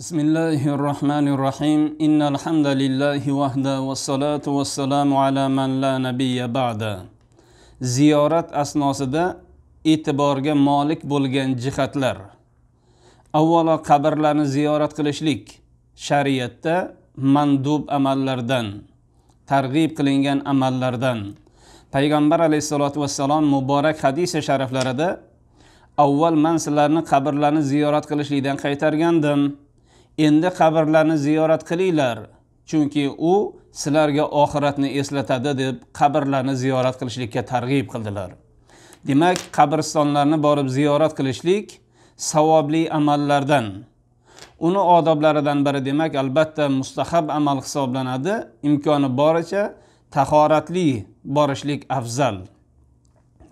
بسم الله الرحمن الرحيم إن الحمد ala وحده والصلاة والسلام على ziyorat asnosida e'tiborga molik bo'lgan jihatlar avvalo qabrlarni ziyorat qilishlik shariatda mandub amallardan targ'ib qilingan amallardan payg'ambar alayhissalotu vassalom muborak hadisi shariflarida avval man sizlarni qabrlarni ziyorat qilishlikdan qaytargandim endi qabrlarni ziyorat qilinglar chunki u sizlarga oxiratni eslatadi deb qabrlarni ziyorat qilishlikka targ'ib qildilar demak qabristonlarni borib ziyorat qilishlik savobli amallardan uni odoblaridan biri demak albatta mustahab amal hisoblanadi imkoni boricha tahoratli borishlik afzal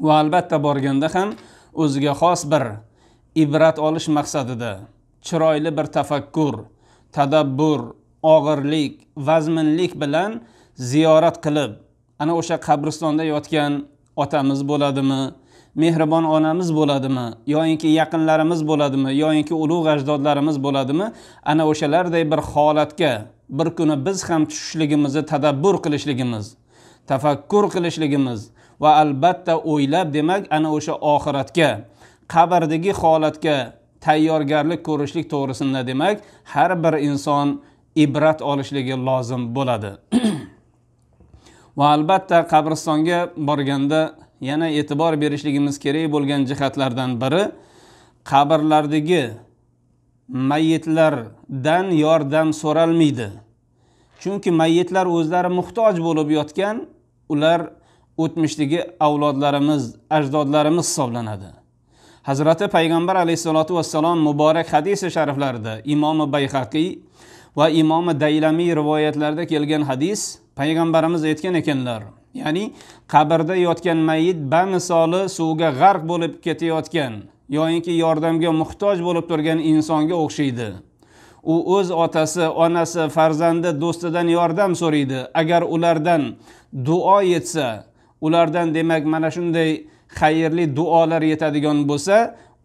va albatta borganda ham o'ziga xos bir ibrat olish maqsadida chiroyli bir tafakkur tadabbur og'irlik vazminlik bilan ziyorat qilib ana o'sha qabristonda yotgan otamiz bo'ladimi mehribon onamiz bo'ladimi yoyinki yaqinlarimiz bo'ladimi yoyinki ulug' ajdodlarimiz bo'ladimi ana o'shalarday bir holatga bir kuni biz ham tushishligimizni tadabbur qilishligimiz tafakkur qilishligimiz va albatta o'ylab demak ana o'sha oxiratga qabrdagi holatga tayyorgarlik ko'rishlik to'g'risida demak har bir inson ibrat olishligi lozim bo'ladi va albatta qabristonga borganda yana e'tibor berishligimiz kerak bo'lgan jihatlardan biri qabrlardagi mayitlardan yordam so'ralmaydi chunki mayitlar o'zlari muhtoj bo'lib yotgan ular o'tmishdagi avlodlarimiz ajdodlarimiz hisoblanadi hazrati payg'ambar alayhissalotu vassalom muborak hadisi shariflarida imomi bayhaqiy va imomi daylamiy rivoyatlarda kelgan hadis payg'ambarimiz aytgan ekanlar ya'ni qabrda yotgan mayit bamisoli suvga g'arq bo'lib ketayotgan yoyinki yordamga muhtoj bo'lib turgan insonga o'xshaydi u o'z otasi onasi farzandi do'stidan yordam so'raydi agar ulardan duo yetsa ulardan demak mana shunday xayrli duolar yetadigan bo'lsa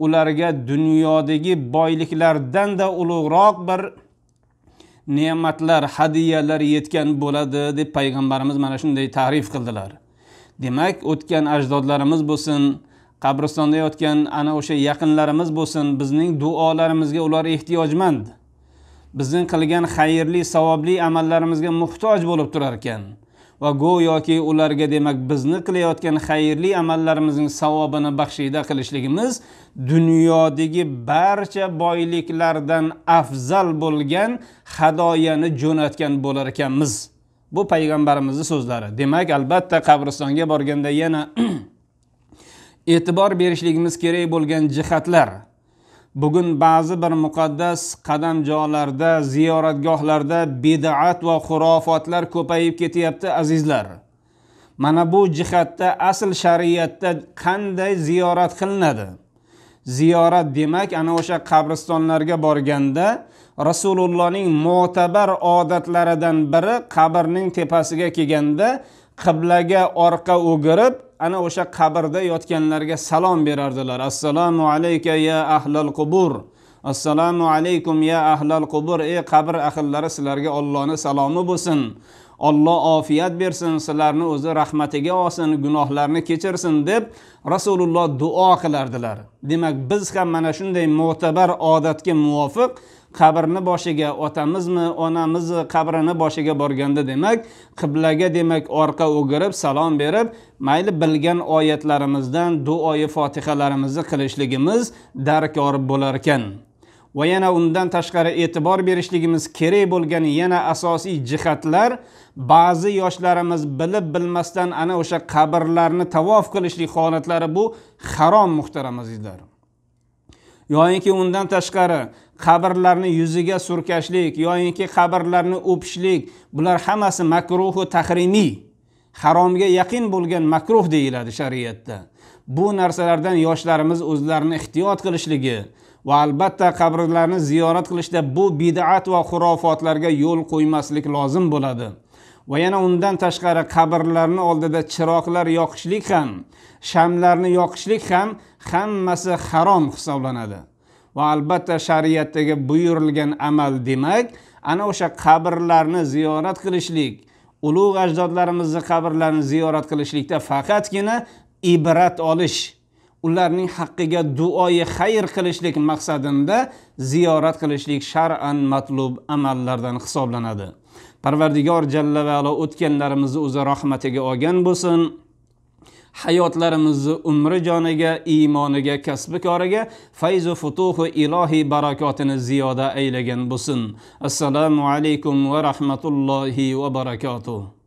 ularga dunyodagi boyliklardan da ulug'roq bir ne'matlar hadiyalar yetgan bo'ladi deb payg'ambarimiz mana shunday ta'rif qildilar demak o'tgan ajdodlarimiz bo'lsin qabristonda yotgan ana o'sha yaqinlarimiz bo'lsin bizning duolarimizga ular ehtiyojmand bizning qilgan xayrli savobli amallarimizga muhtoj bo'lib turar ekan va go'yoki ularga demak bizni qilayotgan xayrli amallarimizning savobini baxshida qilishligimiz dunyodagi barcha boyliklardan afzal bo'lgan hadoyani jo'natgan bo'lar ekanmiz bu payg'ambarimizni so'zlari demak albatta qabristonga borganda yana e'tibor berishligimiz kerak bo'lgan jihatlar bugun ba'zi bir muqaddas qadamjolarda ziyoratgohlarda bid'at va xurofotlar ko'payib ketyapti azizlar mana bu jihatda asl shariatda qanday ziyorat qilinadi ziyorat demak ana o'sha qabristonlarga borganda rasulullohning mo'tabar odatlaridan biri qabrning tepasiga kelganda qiblaga orqa o'girib ana o'sha qabrda yotganlarga salom berardilar assalomu alayka ya ahlal qubur assalomu alaykum ya ahlal qubur ey qabr ahillari sizlarga ollohni salomi bo'lsin Alloh ofiyat bersin, sizlarni o'zi rahmatiga olsin, gunohlarni kechirsin deb Rasululloh duo qilardilar. Demak, biz ham mana shunday mo'tabar odatga muvofiq qabrni boshiga otamizmi onamizni qabrini boshiga borganda demak qiblaga demak orqa o'girib salom berib mayli bilgan oyatlarimizdan duoyi fotihalarimizni qilishligimiz darkor bo'lar ekan va yana undan tashqari e'tibor berishligimiz kerak bo'lgan yana asosiy jihatlar ba'zi yoshlarimiz bilib bilmasdan ana o'sha qabrlarni tavof qilishlik holatlari bu harom muhtaram azizlar yoyinki undan tashqari qabrlarni yuziga surkashlik yoyinki qabrlarni o'pishlik bular hammasi makruhi tahrimiy haromga yaqin bo'lgan makruh deyiladi shariatda bu narsalardan yoshlarimiz o'zlarini ehtiyot qilishligi va albatta qabrlarni ziyorat qilishda bu bid'at va xurofotlarga yo'l qo'ymaslik lozim bo'ladi va yana undan tashqari qabrlarni oldida chiroqlar yoqishlik ham shamlarni yoqishlik ham hammasi harom hisoblanadi va albatta shariatdagi buyurilgan amal demak ana o'sha qabrlarni ziyorat qilishlik ulug' ajdodlarimizni qabrlarini ziyorat qilishlikda faqatgina ibrat olish ularning haqqiga duoyi xayr qilishlik maqsadida ziyorat qilishlik shar'an matlub amallardan hisoblanadi parvardigor jalla vaalo o'tganlarimizni o'zi rahmatiga olgan bo'lsin hayotlarimizni umri joniga iymoniga kasbi koriga fayzu futuhi ilohiy barakotini ziyoda aylagan bo'lsin assalomu alaykum va rahmatullohi va barakotuh